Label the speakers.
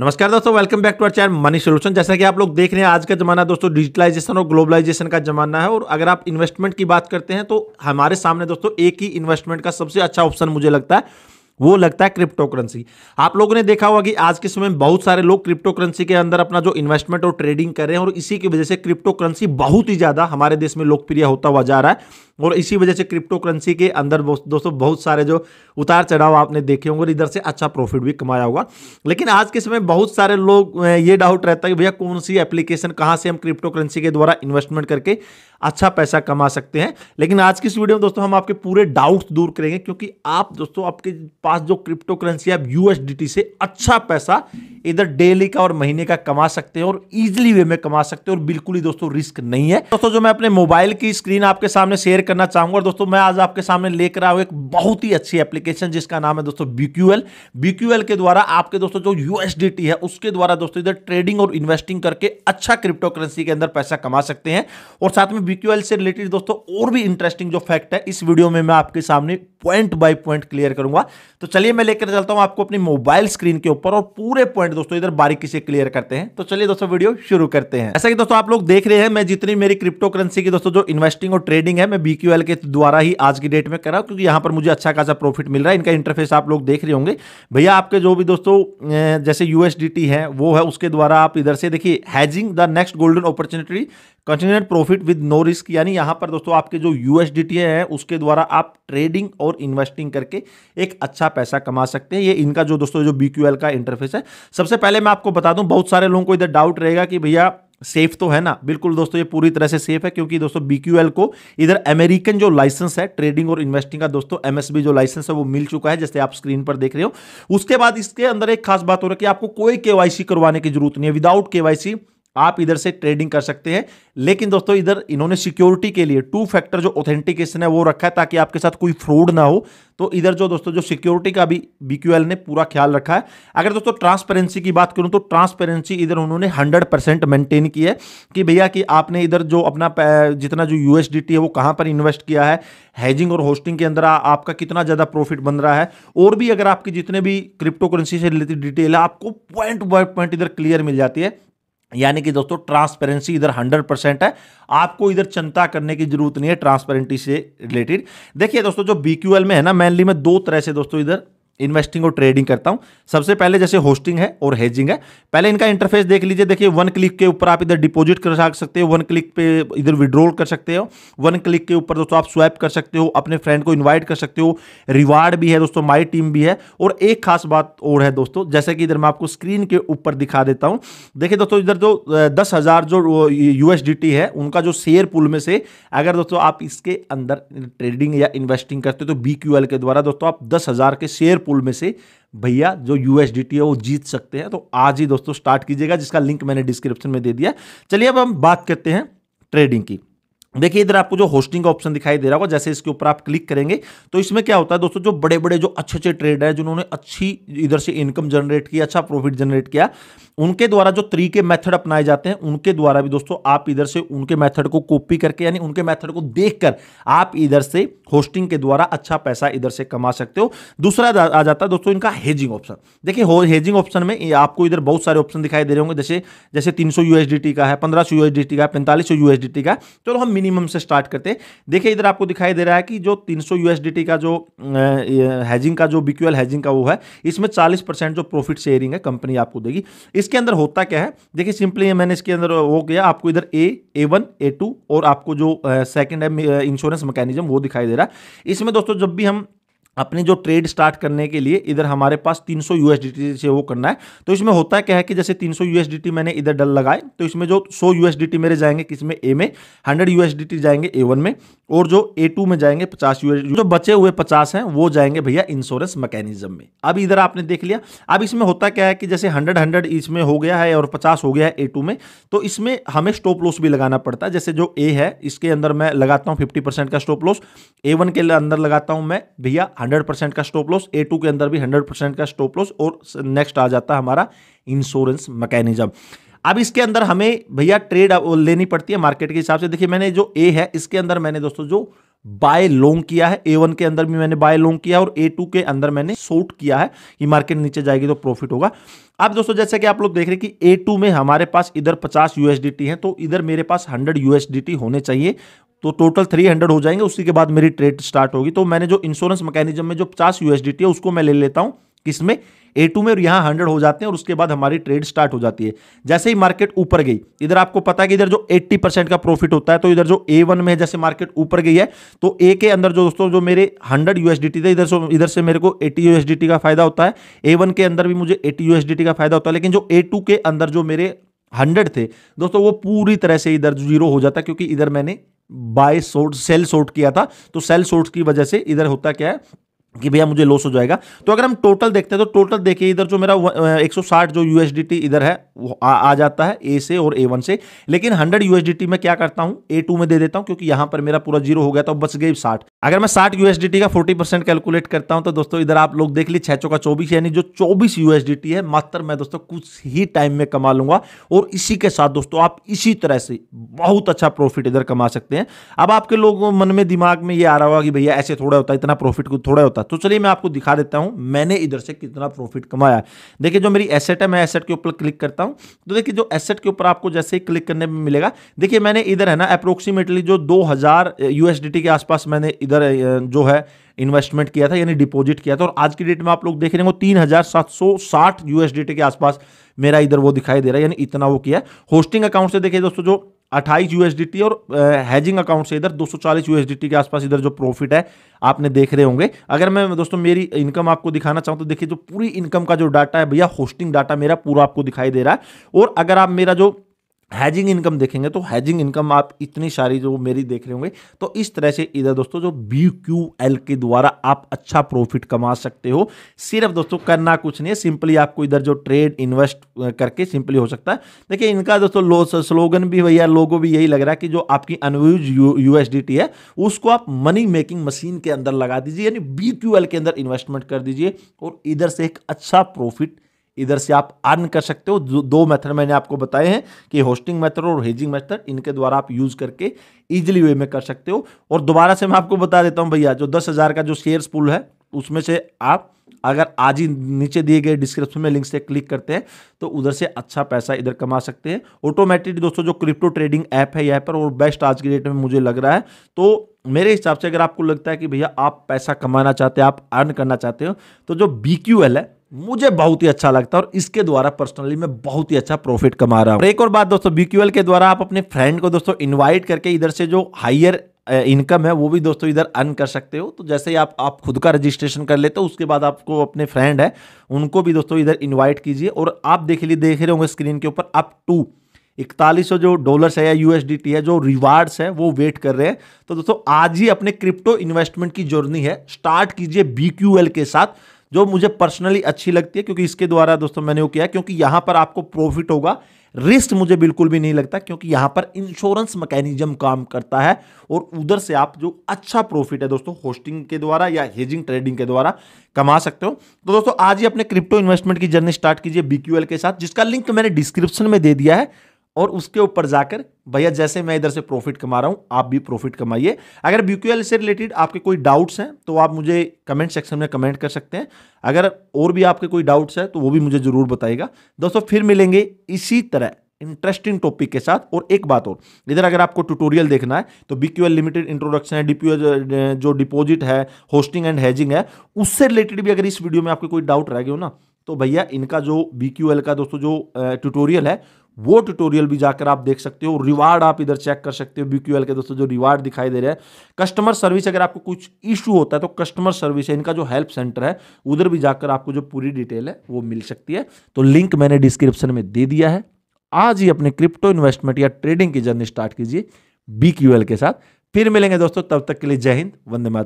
Speaker 1: नमस्कार दोस्तों welcome back to our channel money solution जैसा कि आप लोग देख रहे हैं आज का जमाना दोस्तों डिजिटलाइजेशन और ग्लोबलाइजेशन का जमाना है और अगर आप इन्वेस्टमेंट की बात करते हैं तो हमारे सामने दोस्तों एक ही इन्वेस्टमेंट का सबसे अच्छा ऑप्शन मुझे लगता है वो लगता है क्रिप्टो करेंसी आप लोगों ने देखा होगा कि आज के समय बहुत सारे लोग क्रिप्टो करेंसी के अंदर अपना जो इन्वेस्टमेंट और ट्रेडिंग कर रहे हैं और इसी की वजह से क्रिप्टो करेंसी बहुत ही ज़्यादा हमारे देश में लोकप्रिय होता हुआ जा रहा है और इसी वजह से क्रिप्टो करेंसी के अंदर दोस्तों बहुत सारे जो उतार चढ़ाव आपने देखे होंगे और इधर से अच्छा प्रॉफिट भी कमाया होगा लेकिन आज के समय बहुत सारे लोग ये डाउट रहता है कि भैया कौन सी एप्लीकेशन कहाँ से हम क्रिप्टो करेंसी के द्वारा इन्वेस्टमेंट करके अच्छा पैसा कमा सकते हैं लेकिन आज की इस वीडियो में दोस्तों हम आपके पूरे डाउट्स दूर करेंगे क्योंकि आप दोस्तों आपके पास जो क्रिप्टो करेंसी आप यूएसडीटी से अच्छा पैसा इधर डेली का और महीने का कमा सकते हैं और इजिली वे में कमा सकते हैं और बिल्कुल ही दोस्तों रिस्क नहीं है दोस्तों जो मैं अपने मोबाइल की स्क्रीन आपके सामने शेयर करना चाहूंगा दोस्तों मैं आज आपके सामने लेकर आया एक बहुत ही अच्छी एप्लीकेशन जिसका नाम है दोस्तों बीक्यूएल बीक्यूएल के द्वारा आपके दोस्तों जो यूएसडीटी है उसके द्वारा दोस्तों इधर ट्रेडिंग और इन्वेस्टिंग करके अच्छा क्रिप्टो करेंसी के अंदर पैसा कमा सकते हैं और साथ में बीक्यूएल से रिलेटेड दोस्तों और भी इंटरेस्टिंग जो फैक्ट है इस वीडियो में मैं आपके सामने पॉइंट बाय पॉइंट क्लियर करूंगा तो चलिए मैं लेकर चलता हूं आपको अपनी मोबाइल स्क्रीन के ऊपर और पूरे पॉइंट दोस्तों इधर बारीकी से क्लियर करते हैं तो चलिए दोस्तों वीडियो शुरू करते हैं ऐसा कि दोस्तों आप लोग देख रहे हैं मैं जितनी मेरी क्रिप्टो करेंसी की दोस्तों जो इन्वेस्टिंग और ट्रेडिंग है मैं बी पीक्यूएल के द्वारा ही आज की डेट में कर रहा क्योंकि यहाँ पर मुझे अच्छा खासा प्रॉफिट मिल रहा है इनका इंटरफेस आप लोग देख रहे होंगे भैया आपके जो भी दोस्तों जैसे यूएसडीटी है वो है उसके द्वारा आप इधर से देखिए hedging the next golden opportunity continued profit with no risk यानी यहाँ पर दोस्तों आपके जो यूएसडीटी है उसके द्वारा आप ट्रेडिंग और इन्वेस्टिंग करके एक अच्छा पैसा कमा सकते हैं ये इनका जो दोस्तों जो बीक्यूएल का इंटरफेस है सबसे पहले मैं आपको बता दूं बहुत सारे लोगों को इधर डाउट रहेगा कि भैया सेफ तो है ना बिल्कुल दोस्तों ये पूरी तरह से सेफ है क्योंकि दोस्तों बीक्यूएल को इधर अमेरिकन जो लाइसेंस है ट्रेडिंग और इन्वेस्टिंग का दोस्तों एमएसबी जो लाइसेंस है वो मिल चुका है जैसे आप स्क्रीन पर देख रहे हो उसके बाद इसके अंदर एक खास बात हो रही है कि आपको कोई केवाईसी करवाने की जरूरत नहीं है विदाउट केवाईसी आप इधर से ट्रेडिंग कर सकते हैं लेकिन दोस्तों इधर इन्होंने सिक्योरिटी के लिए टू फैक्टर जो ऑथेंटिकेशन है वो रखा है ताकि आपके साथ कोई फ्रॉड ना हो तो इधर जो दोस्तों जो सिक्योरिटी का भी बीक्यूएल ने पूरा ख्याल रखा है अगर दोस्तों ट्रांसपेरेंसी की बात करूं तो ट्रांसपेरेंसी इधर उन्होंने हंड्रेड परसेंट मेंटेन की है कि भैया कि आपने इधर जो अपना जितना जो यूएसडी है वो कहाँ पर इन्वेस्ट किया है हैजिंग और होस्टिंग के अंदर आपका कितना ज़्यादा प्रॉफिट बन रहा है और भी अगर आपकी जितने भी क्रिप्टो करेंसी से रिलेटेड डिटेल है आपको पॉइंट बाय पॉइंट इधर क्लियर मिल जाती है यानी कि दोस्तों ट्रांसपेरेंसी इधर 100 परसेंट है आपको इधर चिंता करने की जरूरत नहीं है ट्रांसपेरेंटी से रिलेटेड देखिए दोस्तों जो बी में है ना मेनली में दो तरह से दोस्तों इधर इन्वेस्टिंग और ट्रेडिंग करता हूं सबसे पहले जैसे होस्टिंग है और हेजिंग है पहले इनका इंटरफेस देख लीजिए देखिए वन क्लिक के ऊपर आप इधर डिपॉजिट कर सकते हो वन क्लिक पे इधर विड्रॉल कर सकते हो वन क्लिक के ऊपर दोस्तों आप स्वैप कर सकते हो अपने फ्रेंड को इन्वाइट कर सकते हो रिवार्ड भी है दोस्तों माई टीम भी है और एक खास बात और है दोस्तों जैसे कि इधर मैं आपको स्क्रीन के ऊपर दिखा देता हूँ देखिए दोस्तों इधर जो दस हज़ार जो यू है उनका जो शेयर पुल में से अगर दोस्तों आप इसके अंदर ट्रेडिंग या इन्वेस्टिंग करते हो तो बी के द्वारा दोस्तों आप दस के शेयर पुल में से भैया जो यूएसडीटी है वो जीत सकते हैं तो आज ही दोस्तों स्टार्ट कीजिएगा जिसका लिंक मैंने डिस्क्रिप्शन में दे दिया चलिए अब हम बात करते हैं ट्रेडिंग की देखिए इधर आपको जो होस्टिंग का ऑप्शन दिखाई दे रहा होगा जैसे इसके ऊपर आप क्लिक करेंगे तो इसमें क्या होता है दोस्तों जो बड़े बड़े जो अच्छे अच्छे ट्रेड है जिन्होंने अच्छी इधर से इनकम जनरेट की अच्छा प्रॉफिट जनरेट किया उनके द्वारा जो तरीके मेथड अपनाए जाते हैं उनके द्वारा भी दोस्तों आप इधर से उनके मेथड को कॉपी करके यानी उनके मेथड को देखकर आप इधर से होस्टिंग के द्वारा अच्छा पैसा इधर से कमा सकते हो दूसरा आ जाता है दोस्तों इनका हेजिंग ऑप्शन देखिए हेजिंग ऑप्शन में आपको इधर बहुत सारे ऑप्शन दिखाई दे रहे होंगे जैसे जैसे तीन सौ का है पंद्रह सौ का है पैंतालीस सौ का चलो हम मिनिमम से स्टार्ट करते हैं देखिए इधर आपको दिखाई दे रहा है कि जो 300 यूएसडीटी का जो हैजिंग का जो बिक्यूएल हैजिंग का वो है इसमें 40 परसेंट जो प्रॉफिट शेयरिंग है कंपनी आपको देगी इसके अंदर होता क्या है देखिए सिंपली मैंने इसके अंदर वो किया आपको इधर ए ए वन ए टू और आपको जो सेकेंड है इंश्योरेंस मैकेनिज्म वो दिखाई दे रहा है इसमें दोस्तों जब भी हम अपने जो ट्रेड स्टार्ट करने के लिए इधर हमारे पास 300 सौ यूएसडीटी से वो करना है तो इसमें होता है क्या है कि जैसे 300 यूएसडीटी मैंने इधर डल लगाए तो इसमें जो 100 यूएसडीटी मेरे जाएंगे किस में ए में 100 यूएसडीटी जाएंगे ए वन में और जो ए टू में जाएंगे पचास जो बचे हुए पचास हैं वो जाएंगे भैया इंश्योरेंस मैकेनिज्म में अब इधर आपने देख लिया अब इसमें होता क्या है कि जैसे हंड्रेड हंड्रेड इसमें हो गया है और पचास हो गया है ए टू में तो इसमें हमें स्टॉप लॉस भी लगाना पड़ता है जैसे जो ए है इसके अंदर मैं लगाता हूँ फिफ्टी परसेंट का स्टॉप लॉस ए वन के अंदर लगाता हूँ मैं भैया हंड्रेड परसेंट का स्टॉप लॉस ए टू के अंदर भी हंड्रेड परसेंट का स्टॉप लॉस और नेक्स्ट आ जाता है हमारा इंश्योरेंस मैकेनिज्म अब इसके अंदर हमें भैया ट्रेड लेनी पड़ती है मार्केट के हिसाब से देखिए मैंने जो ए है इसके अंदर मैंने दोस्तों जो बाय लॉन्ग किया है ए वन के अंदर भी मैंने बाय लॉन्ग किया और ए टू के अंदर मैंने शॉर्ट किया है कि मार्केट नीचे जाएगी तो प्रॉफिट होगा अब दोस्तों जैसे कि आप लोग देख रहे हैं कि ए टू में हमारे पास इधर पचास यूएसडीटी है तो इधर मेरे पास हंड्रेड यूएसडीटी होने चाहिए तो टोटल थ्री हंड्रेड हो जाएंगे उसी के बाद मेरी ट्रेड स्टार्ट होगी तो मैंने जो इंश्योरेंस मैकेनिज्म में जो पचास यूएसडीटी है उसको मैं ले लेता हूं किसमें ए टू में और यहां हंड्रेड हो जाते हैं और उसके बाद हमारी ट्रेड स्टार्ट हो जाती है जैसे ही मार्केट ऊपर गई इधर आपको पता है कि इधर जो एट्टी परसेंट का प्रॉफिट होता है तो इधर जो ए वन में है जैसे मार्केट ऊपर गई है तो ए के अंदर जो दोस्तों जो मेरे 100 यूएसडीटी थे इधर से इधर से मेरे को 80 यूएसडीटी का फायदा होता है ए वन के अंदर भी मुझे 80 यूएसडीटी का फायदा होता है लेकिन जो ए टू के अंदर जो मेरे हंड्रेड थे दोस्तों वो पूरी तरह से इधर जीरो हो जाता क्योंकि इधर मैंने बाय शोर्ट सेल सोट किया था तो सेल सोट की वजह से इधर होता क्या है कि भैया मुझे लॉस हो जाएगा तो अगर हम टोटल देखते हैं तो टोटल देखिए इधर जो मेरा 160 जो यूएसडीटी इधर है वो आ, आ जाता है ए से और ए वन से लेकिन 100 यूएसडीटी में क्या करता हूँ ए टू में दे देता हूँ क्योंकि यहाँ पर मेरा पूरा जीरो हो गया तो बच गई 60 अगर मैं 60 यूएसडीटी का 40 परसेंट कैलकुलेट करता हूं तो दोस्तों इधर आप लोग देख ली छह चौका चौबीस यानी जो चौबीस यूएसडीटी है मात्र मैं दोस्तों कुछ ही टाइम में कमा लूंगा और इसी के साथ दोस्तों आप इसी तरह से बहुत अच्छा प्रॉफिट इधर कमा सकते हैं अब आपके लोगों मन में दिमाग में ये आ रहा होगा कि भैया ऐसे थोड़ा होता है इतना प्रॉफिट थोड़ा होता तो चलिए मैं आपको दिखा देता हूं मैंने इधर से कितना प्रॉफिट कमाया देखिए जो मेरी एसेट है मैं एसेट के ऊपर क्लिक करता हूं तो देखिए जो एसेट के ऊपर आपको जैसे ही क्लिक करने में मिलेगा देखिए मैंने इधर है ना अप्रोक्सीमेटली जो दो हज़ार के आसपास मैंने इधर जो है इन्वेस्टमेंट किया था यानी डिपॉजिट किया था और आज की डेट में आप लोग देख रहे हो तीन हजार सात सौ साठ यूएसडीटी के आसपास मेरा इधर वो दिखाई दे रहा है यानी इतना वो किया होस्टिंग अकाउंट से देखिए दोस्तों जो अट्ठाईस यूएसडीटी और हैजिंग अकाउंट से इधर 240 यूएसडीटी के आसपास इधर जो प्रॉफिट है आपने देख रहे होंगे अगर मैं दोस्तों मेरी इनकम आपको दिखाना चाहूँ तो देखिए जो पूरी इनकम का जो डाटा है भैया होस्टिंग डाटा मेरा पूरा आपको दिखाई दे रहा है और अगर आप मेरा जो हैजिंग इनकम देखेंगे तो हैजिंग इनकम आप इतनी सारी जो मेरी देख रहे होंगे तो इस तरह से इधर दोस्तों जो बी क्यू एल के द्वारा आप अच्छा प्रॉफिट कमा सकते हो सिर्फ दोस्तों करना कुछ नहीं है सिंपली आपको इधर जो ट्रेड इन्वेस्ट करके सिंपली हो सकता है देखिए इनका दोस्तों स्लोगन भी भैया लोगों भी यही लग रहा है कि जो आपकी अनव्यूज टी है उसको आप मनी मेकिंग मशीन के अंदर लगा दीजिए यानी बी के अंदर इन्वेस्टमेंट कर दीजिए और इधर से एक अच्छा प्रॉफिट इधर से आप अर्न कर सकते हो दो मेथड मैंने आपको बताए हैं कि होस्टिंग मेथड और हेजिंग मेथड इनके द्वारा आप यूज करके इजिली वे में कर सकते हो और दोबारा से मैं आपको बता देता हूं भैया जो दस हज़ार का जो शेयर्स पुल है उसमें से आप अगर आज ही नीचे दिए गए डिस्क्रिप्शन में लिंक से क्लिक करते हैं तो उधर से अच्छा पैसा इधर कमा सकते हैं ऑटोमेटिक दोस्तों जो क्रिप्टो ट्रेडिंग ऐप है यहाँ पर और बेस्ट आज की डेट में मुझे लग रहा है तो मेरे हिसाब से अगर आपको लगता है कि भैया आप पैसा कमाना चाहते हैं आप अर्न करना चाहते हो तो जो बी है मुझे बहुत ही अच्छा लगता है और इसके द्वारा पर्सनली मैं बहुत ही अच्छा प्रॉफिट कमा रहा हूँ एक और बात दोस्तों बीक्यूएल के द्वारा आप अपने फ्रेंड को दोस्तों इनवाइट करके इधर से जो हायर इनकम है वो भी दोस्तों इधर अर्न कर सकते हो तो जैसे ही आप आप खुद का रजिस्ट्रेशन कर लेते हो उसके बाद आपको अपने फ्रेंड है उनको भी दोस्तों इधर इन्वाइट कीजिए और आप देख लिए देख रहे होंगे स्क्रीन के ऊपर अप टू इकतालीस जो डॉलर्स है या यूएसडीटी है जो रिवार्ड्स है वो वेट कर रहे हैं तो दोस्तों आज ही अपने क्रिप्टो इन्वेस्टमेंट की जर्नी है स्टार्ट कीजिए बी के साथ जो मुझे पर्सनली अच्छी लगती है क्योंकि इसके द्वारा दोस्तों मैंने वो किया क्योंकि यहां पर आपको प्रॉफिट होगा रिस्क मुझे बिल्कुल भी नहीं लगता क्योंकि यहां पर इंश्योरेंस मैकेनिज्म काम करता है और उधर से आप जो अच्छा प्रॉफिट है दोस्तों होस्टिंग के द्वारा या हेजिंग ट्रेडिंग के द्वारा कमा सकते हो तो दोस्तों आज ही अपने क्रिप्टो इन्वेस्टमेंट की जर्नी स्टार्ट कीजिए बीक्यूएल के साथ जिसका लिंक तो मैंने डिस्क्रिप्शन में दे दिया है और उसके ऊपर जाकर भैया जैसे मैं इधर से प्रॉफिट कमा रहा हूं आप भी प्रॉफिट कमाइए अगर बीक्यूएल से रिलेटेड आपके कोई डाउट्स हैं तो आप मुझे कमेंट सेक्शन में कमेंट कर सकते हैं अगर और भी आपके कोई डाउट्स हैं तो वो भी मुझे ज़रूर बताएगा दोस्तों फिर मिलेंगे इसी तरह इंटरेस्टिंग टॉपिक के साथ और एक बात और इधर अगर आपको ट्यूटोरियल देखना है तो बीक्यूएल लिमिटेड इंट्रोडक्शन है डीपीओ जो डिपोजिट है होस्टिंग एंड हैजिंग है उससे रिलेटेड भी अगर इस वीडियो में आपके कोई डाउट रह गए हो ना तो भैया इनका जो बीक्यूएल का दोस्तों जो ट्यूटोरियल है वो ट्यूटोरियल भी जाकर आप देख सकते हो रिवार्ड आप इधर चेक कर सकते हो बीक्यूएल के दोस्तों जो रिवार्ड दिखाई दे रहा है कस्टमर सर्विस अगर आपको कुछ इशू होता है तो कस्टमर सर्विस है इनका जो हेल्प सेंटर है उधर भी जाकर आपको जो पूरी डिटेल है वो मिल सकती है तो लिंक मैंने डिस्क्रिप्शन में दे दिया है आज ही अपने क्रिप्टो इन्वेस्टमेंट या ट्रेडिंग की जर्नी स्टार्ट कीजिए बी के साथ फिर मिलेंगे दोस्तों तब तक के लिए जय हिंद वंदे मातरम